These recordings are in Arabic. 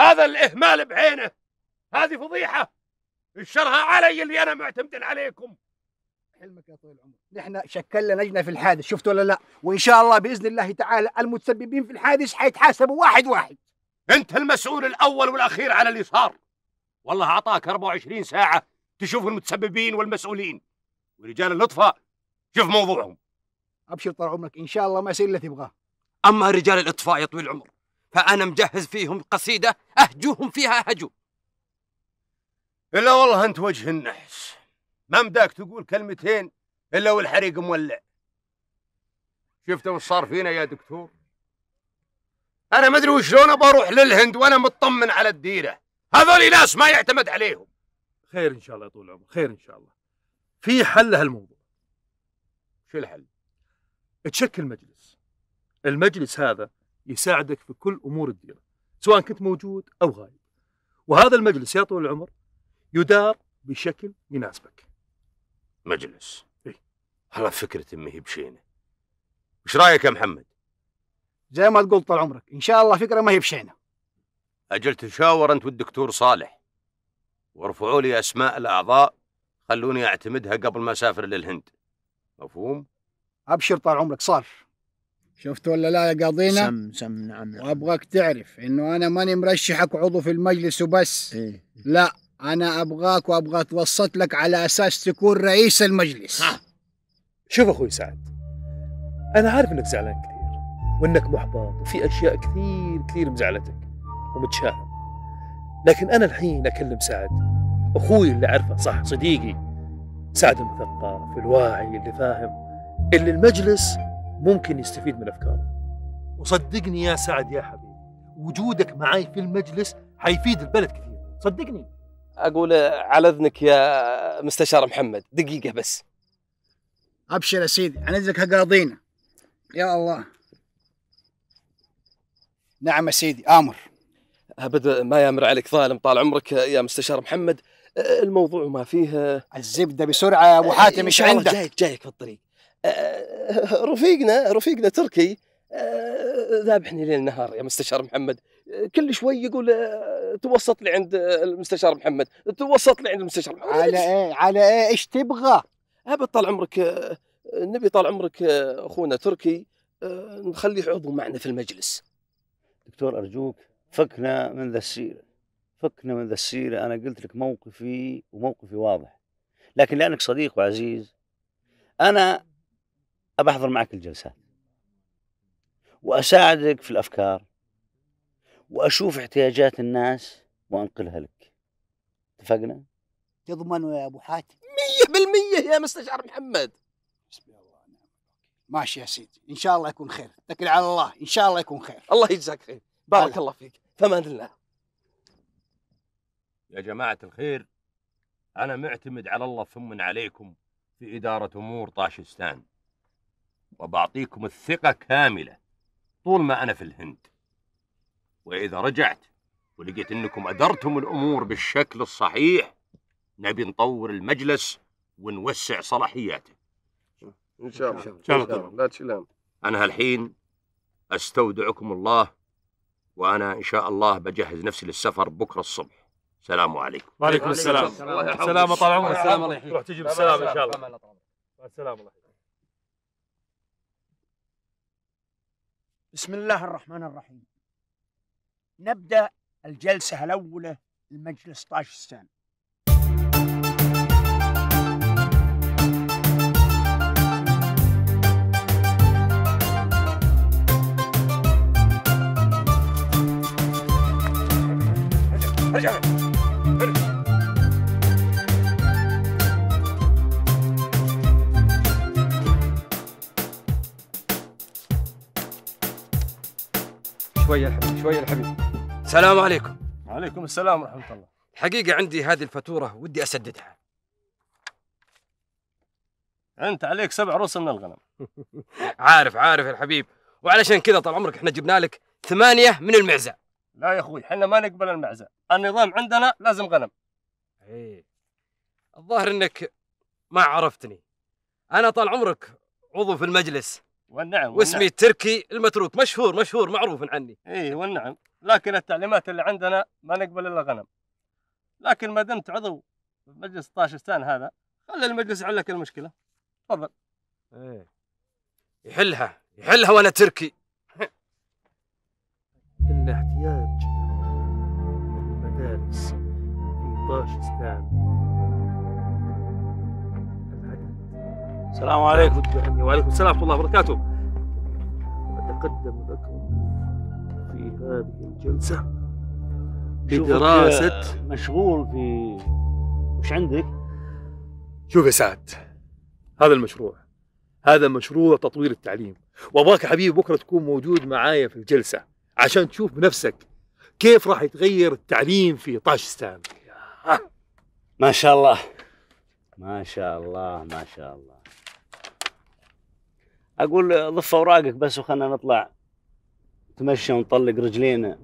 هذا الإهمال بعينه هذه فضيحة الشرها علي اللي أنا معتمد عليكم حلمك يا طويل العمر نحن شكلنا لجنه في الحادث شفت ولا لا وان شاء الله باذن الله تعالى المتسببين في الحادث حيتحاسبوا واحد واحد انت المسؤول الاول والاخير على اللي صار والله اعطاك 24 ساعه تشوف المتسببين والمسؤولين ورجال اللطفة شوف موضوعهم ابشر طال عمرك ان شاء الله ما يصير اللي تبغاه اما رجال الاطفاء يا طويل العمر فأنا مجهز فيهم قصيدة أهجوهم فيها هجو إلا والله أنت وجه النحس ما مداك تقول كلمتين إلا والحريق مولع شفت وش صار فينا يا دكتور أنا ما أدري وشلون بروح للهند وأنا مطمن على الديرة هذول ناس ما يعتمد عليهم خير إن شاء الله يا طول العمر خير إن شاء الله في حل لهالموضوع شو الحل؟ تشكل مجلس المجلس هذا يساعدك في كل امور الديره سواء كنت موجود او غايب وهذا المجلس يا طويل العمر يدار بشكل يناسبك مجلس إيه؟ هلا فكرة ما هي بشينه وش رايك يا محمد زي ما تقول طال عمرك ان شاء الله فكره ما هي بشينه اجل تشاور انت والدكتور صالح وارفعوا لي اسماء الاعضاء خلوني اعتمدها قبل ما اسافر للهند مفهوم ابشر طال عمرك صالح شفت ولا لا يا قاضينا؟ سم سم نعم, نعم. وابغاك تعرف انه انا ماني مرشحك عضو في المجلس وبس إيه؟ لا انا ابغاك وابغى اتوسط لك على اساس تكون رئيس المجلس ها. شوف اخوي سعد انا عارف انك زعلان كثير وانك محبط وفي اشياء كثير كثير مزعلتك ومتشائم لكن انا الحين اكلم سعد اخوي اللي اعرفه صح صديقي سعد المثقف الواعي اللي فاهم اللي المجلس ممكن يستفيد من أفكاره وصدقني يا سعد يا حبيبي وجودك معي في المجلس حيفيد البلد كثير صدقني أقول على إذنك يا مستشار محمد دقيقة بس أبشر يا سيدي عن إذنك قاضينا يا الله نعم يا سيدي آمر ابدا ما يامر عليك ظالم طال عمرك يا مستشار محمد الموضوع ما فيه الزبدة بسرعة يا أبو حاتم إيش عندك؟ جايك جايك في الطريق آه، رفيقنا رفيقنا تركي آه، ذابحني ليل نهار يا مستشار محمد كل شوي يقول آه، توسط لي عند المستشار محمد توسط لي عند المستشار محمد على ايه على ايه ايش تبغى ابد طال عمرك نبي طال عمرك اخونا تركي نخليه عضو معنا في المجلس دكتور ارجوك فكنا من ذا السيره فكنا من ذا السيره انا قلت لك موقفي وموقفي واضح لكن لانك صديق وعزيز انا أبى أحضر معك الجلسات وأساعدك في الأفكار وأشوف احتياجات الناس وأنقلها لك اتفقنا؟ تضمن يا أبو حاتم مية بالمية يا مستشار محمد بسم الله ماشي يا سيدي إن شاء الله يكون خير تكل على الله إن شاء الله يكون خير الله يجزاك خير بارك الله, الله فيك فمان الله يا جماعة الخير أنا معتمد على الله ثم عليكم في إدارة أمور طاشستان وبعطيكم الثقة كاملة طول ما أنا في الهند وإذا رجعت ولقيت أنكم أدرتم الأمور بالشكل الصحيح نبي نطور المجلس ونوسع صلاحياته إن شاء الله إن شاء الله لا تشيل أنا هالحين أستودعكم الله وأنا إن شاء الله بجهز نفسي للسفر بكرة الصبح السلام عليكم وعليكم السلام السلام طال عمرك السلام الله يحييك روح تجي بالسلام إن شاء الله السلام الله بسم الله الرحمن الرحيم نبدأ الجلسة الأولى لمجلس طاش السنة شوية الحبيب شوية الحبيب السلام عليكم وعليكم السلام ورحمة الله الحقيقة عندي هذه الفاتورة ودي أسددها أنت عليك سبع روس من الغنم عارف عارف يا الحبيب وعلشان كذا طال عمرك احنا جبنا لك ثمانية من المعزة لا يا أخوي احنا ما نقبل المعزة النظام عندنا لازم غنم ايه الظاهر انك ما عرفتني انا طال عمرك عضو في المجلس والنعم واسمي تركي المتروك مشهور مشهور معروف عني اي والنعم لكن التعليمات اللي عندنا ما نقبل الا غنم لكن ما دمت عضو في مجلس طاشستان هذا خلي المجلس يحل لك المشكله تفضل ايه يحلها يحلها وانا تركي ان احتياج المدارس في طاشستان السلام عليكم وعليكم السلام ورحمه الله وبركاته اتقدم لكم في هذه الجلسه بدراسه مشغول في وش عندك؟ شوف يا سعد هذا المشروع هذا مشروع تطوير التعليم وابغاك يا حبيبي بكره تكون موجود معايا في الجلسه عشان تشوف بنفسك كيف راح يتغير التعليم في طاجستان ما شاء الله ما شاء الله ما شاء الله اقول ضف اوراقك بس وخلنا نطلع تمشى ونطلق رجلينا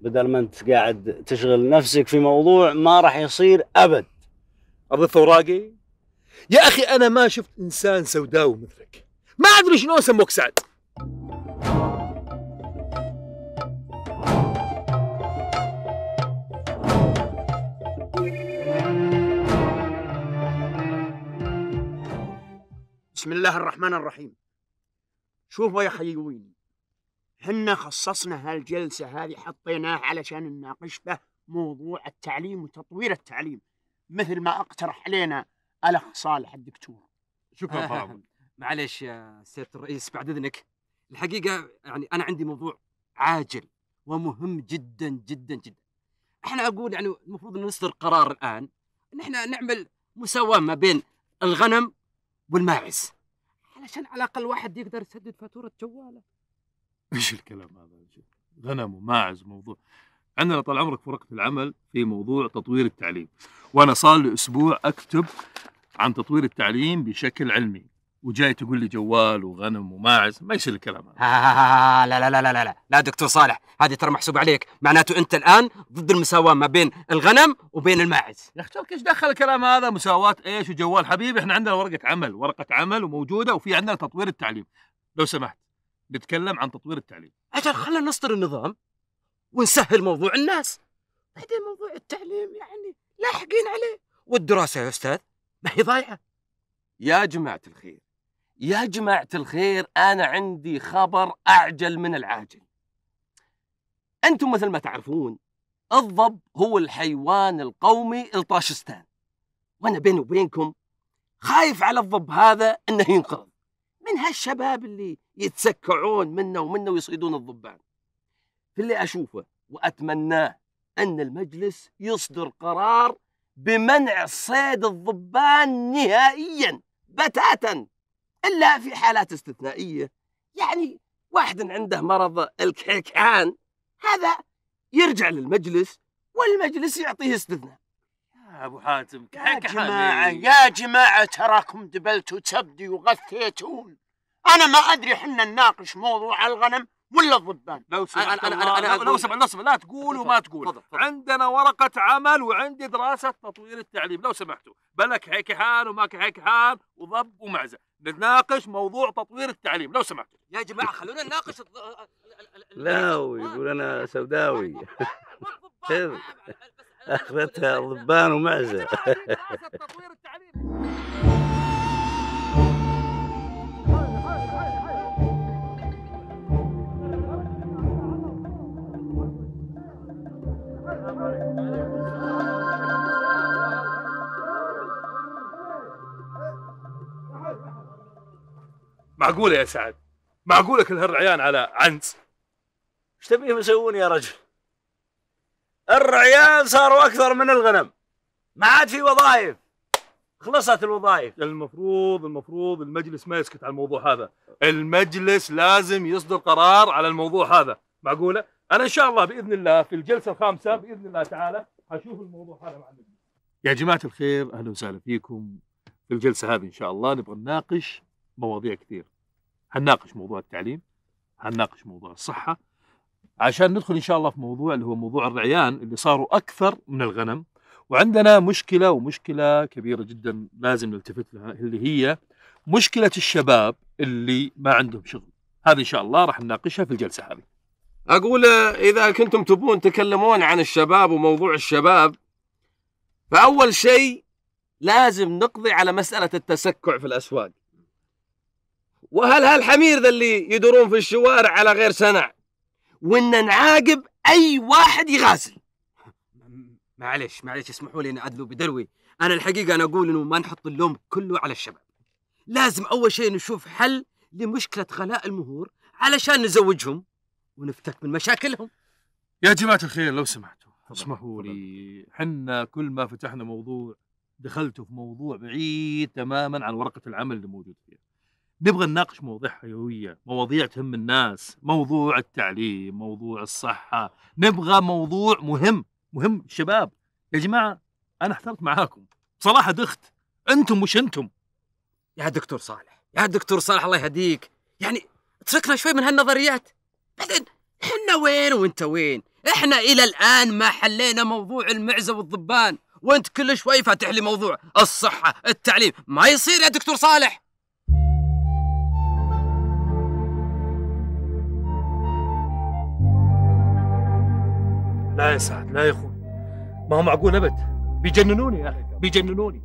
بدل ما انت قاعد تشغل نفسك في موضوع ما راح يصير ابد اضف اوراقي يا اخي انا ما شفت انسان سوداوي مثلك ما ادري شلون سموك سعد بسم الله الرحمن الرحيم شوفوا يا حيوين حنا خصصنا هالجلسة هذه حطيناها علشان نناقش به موضوع التعليم وتطوير التعليم مثل ما اقترح علينا الأخ صالح الدكتور شكرا طبعا معلش يا سيادة الرئيس بعد إذنك الحقيقة يعني أنا عندي موضوع عاجل ومهم جدا جدا جدا احنا أقول يعني المفروض أن نصدر قرار الآن ان احنا نعمل مساواة ما بين الغنم والماعز عشان على الاقل واحد يقدر يسدد فاتوره جواله ايش الكلام هذا يا شيخ غنم وماعز موضوع عندنا طال عمرك في ورقه العمل في موضوع تطوير التعليم وانا صار لي اسبوع اكتب عن تطوير التعليم بشكل علمي وجاي تقول لي جوال وغنم وماعز ما يصير الكلام هذا لا لا لا لا لا لا دكتور صالح هذه ترى محسوبه عليك معناته انت الان ضد المساواه ما بين الغنم وبين الماعز يا اختي ايش دخل الكلام هذا مساواه ايش وجوال حبيبي احنا عندنا ورقه عمل ورقه عمل وموجوده وفي عندنا تطوير التعليم لو سمحت نتكلم عن تطوير التعليم اجل خلينا نصدر النظام ونسهل موضوع الناس بعدين موضوع التعليم يعني لاحقين عليه والدراسه يا استاذ ما هي ضايعه يا جماعه الخير يا جماعة الخير أنا عندي خبر أعجل من العاجل أنتم مثل ما تعرفون الضب هو الحيوان القومي لطاشستان وأنا بيني وبينكم خايف على الضب هذا أنه ينقرض من هالشباب اللي يتسكعون منه ومنه ويصيدون الضبان في اللي أشوفه وأتمناه أن المجلس يصدر قرار بمنع صيد الضبان نهائيا بتاتا إلا في حالات استثنائية يعني واحد عنده مرض الكعكعان هذا يرجع للمجلس والمجلس يعطيه استثناء يا ابو حاتم يا جماعة يا جماعة تراكم دبلتوا تبدي وغثيتون انا ما ادري حنا نناقش موضوع الغنم ولا الضبان لو سمحت أنا, أنا, أنا, أنا لو سمحت لو سمحت لا تقول وما تقول فضل فضل عندنا ورقة عمل وعندي دراسة تطوير التعليم لو سمحتوا بلا كحكحان وما كحكحان وضب ومعزة نتناقش موضوع تطوير التعليم لو سمحت يا جماعه خلونا نناقش لا يقول انا سوداوي اخرتها ضبان ومعزه تطوير التعليم معقوله يا سعد معقوله كل هالرعيان على عنز ايش تبيهم يسوون يا رجل الرعيان صاروا اكثر من الغنم ما عاد في وظائف خلصت الوظائف المفروض المفروض المجلس ما يسكت على الموضوع هذا المجلس لازم يصدر قرار على الموضوع هذا معقوله انا ان شاء الله باذن الله في الجلسه الخامسه باذن الله تعالى حشوف الموضوع هذا مع المجلس يا جماعه الخير اهلا وسهلا فيكم في الجلسه هذه ان شاء الله نبغى نناقش مواضيع كثير هنناقش موضوع التعليم هنناقش موضوع الصحة عشان ندخل إن شاء الله في موضوع اللي هو موضوع الرعيان اللي صاروا أكثر من الغنم وعندنا مشكلة ومشكلة كبيرة جدا لازم نلتفت لها اللي هي مشكلة الشباب اللي ما عندهم شغل هذه إن شاء الله راح نناقشها في الجلسة هذه أقول إذا كنتم تبون تكلمون عن الشباب وموضوع الشباب فأول شيء لازم نقضي على مسألة التسكع في الأسواق وهل هالحمير ذا اللي يدورون في الشوارع على غير سنع وان نعاقب اي واحد يغازل معلش معلش اسمحوا لي اني ادلو بدلوي انا الحقيقه انا اقول انه ما نحط اللوم كله على الشباب لازم اول شيء نشوف حل لمشكله غلاء المهور علشان نزوجهم ونفتك من مشاكلهم يا جماعه الخير لو سمحتوا اسمحوا لي حنا كل ما فتحنا موضوع دخلتوا في موضوع بعيد تماما عن ورقه العمل اللي موجود فيها نبغى نناقش مواضيع حيوية مواضيع تهم الناس موضوع التعليم موضوع الصحة نبغى موضوع مهم مهم شباب يا جماعة أنا احترت معاكم بصراحة دخت أنتم مش أنتم يا دكتور صالح يا دكتور صالح الله يهديك يعني اتركنا شوي من هالنظريات بعدين احنا وين وانت وين احنا الى الان ما حلينا موضوع المعزه والضبان وانت كل شوي فاتح لي موضوع الصحه التعليم ما يصير يا دكتور صالح لا يا سعد لا يا اخوي ما هو معقول ابد بيجننوني يا اخي بيجننوني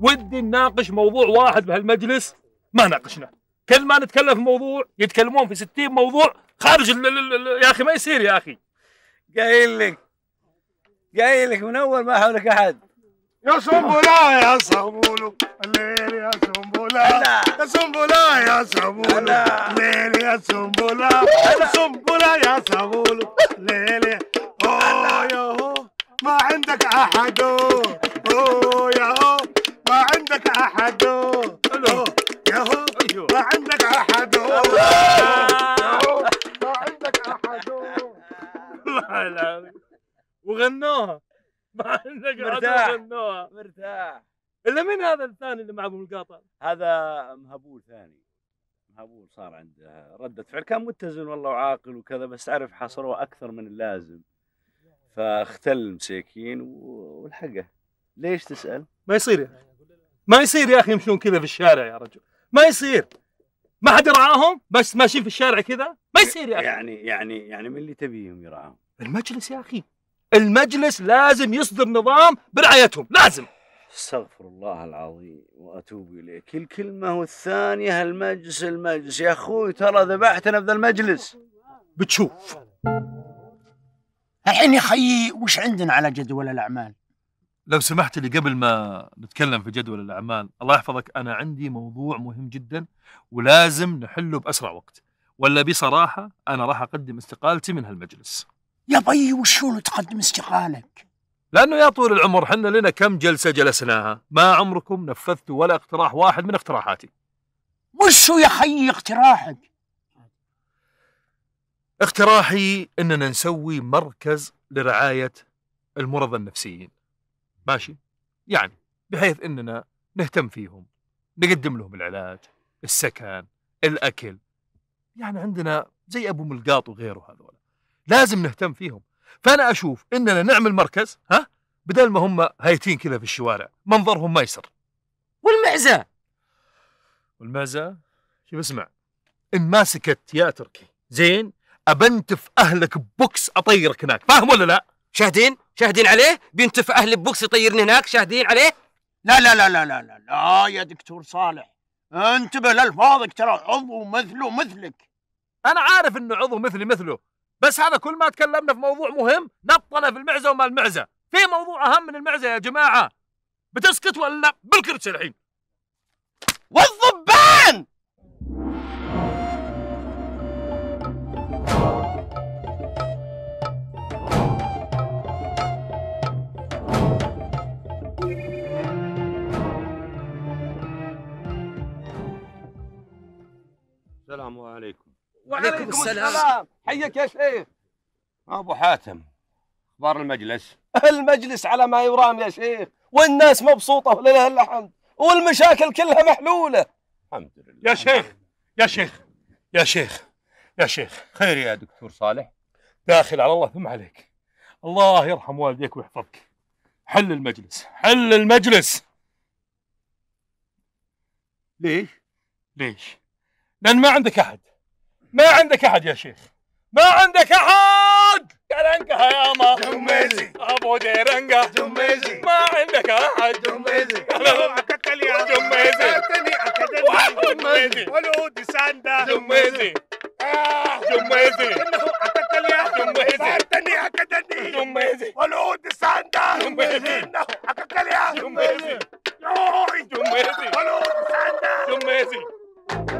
ودي نناقش موضوع واحد بهالمجلس ما ناقشناه كل ما نتكلم في موضوع يتكلمون في 60 موضوع خارج الـ الـ الـ يا اخي ما يصير يا اخي قايل لك قايل لك من اول ما حولك احد يا سنبلة يا سنبلة الليل يا سنبلة يا سنبلة يا سنبلة الليل يا سنبلة سنبلة يا سنبلة الليل ياهو ما عندك احد اوه ياهو ما عندك احد اوه ياهو أيوه. ما عندك احد ما عندك احد والله العظيم وغنوها ما عندك مرتاح غنوها مرتاح الا مين هذا الثاني اللي معه القاطع؟ هذا مهبول ثاني مهبول صار عنده ردة فعل كان متزن والله وعاقل وكذا بس عرف حصروه اكثر من اللازم فاختل المساكين والحقه ليش تسال؟ ما يصير يا اخي ما يصير يا اخي يمشون كذا في الشارع يا رجل ما يصير ما حد يرعاهم بس ماشيين في الشارع كذا ما يصير يا اخي يعني يعني يعني من اللي تبيهم يرعاهم؟ المجلس يا اخي المجلس لازم يصدر نظام برعايتهم لازم استغفر الله العظيم واتوب اليه كل كلمه والثانيه المجلس المجلس يا اخوي ترى ذبحتنا في ذا المجلس بتشوف الحين يا خيي وش عندنا على جدول الأعمال؟ لو سمحت لي قبل ما نتكلم في جدول الأعمال الله يحفظك أنا عندي موضوع مهم جدا ولازم نحله بأسرع وقت ولا بصراحة أنا راح أقدم استقالتي من هالمجلس يا بي وشلون تقدم استقالك؟ لأنه يا طول العمر حنا لنا كم جلسة جلسناها ما عمركم نفذتوا ولا اقتراح واحد من اقتراحاتي وشو يا خيي اقتراحك؟ اقتراحي اننا نسوي مركز لرعايه المرضى النفسيين ماشي يعني بحيث اننا نهتم فيهم نقدم لهم العلاج السكن الاكل يعني عندنا زي ابو ملقاط وغيره هذول لازم نهتم فيهم فانا اشوف اننا نعمل مركز ها بدل ما هم هايتين كذا في الشوارع منظرهم ما يسر والمعزه والمعزه شوف اسمع ان ما سكت يا تركي زين ابنتف اهلك ببوكس اطيرك هناك فاهم ولا لا شاهدين شاهدين عليه بينتف اهلي ببوكس يطيرني هناك شاهدين عليه لا لا لا لا لا لا, لا يا دكتور صالح انتبه لالفاظك ترى عضو مثله مثلك انا عارف انه عضو مثلي مثله بس هذا كل ما تكلمنا في موضوع مهم نطنا في المعزه وما المعزه في موضوع اهم من المعزه يا جماعه بتسكت ولا لا الحين والضبان السلام عليكم وعليكم السلام. السلام حيك يا شيخ ابو حاتم اخبار المجلس المجلس على ما يرام يا شيخ والناس مبسوطه ولله الحمد والمشاكل كلها محلوله الحمد لله يا شيخ يا شيخ يا شيخ يا شيخ خير يا دكتور صالح داخل على الله ثم عليك الله يرحم والديك ويحفظك حل المجلس حل المجلس ليش ليش لان ما عندك احد ما عندك احد يا شيخ ما عندك احد كرنقه يا ما جميزي ابو ديرنكه جميزي ما عندك احد جميزي اكتلي يا جميزي اكتلي اكتلي جميزي ولود ساندا جميزي آه. جميزي انه يا جميزي اكتلي اكتلي جميزي ولود ساندا جميزي انه اكتلي يا جميزي يوي جميزي ولود ساندا جميزي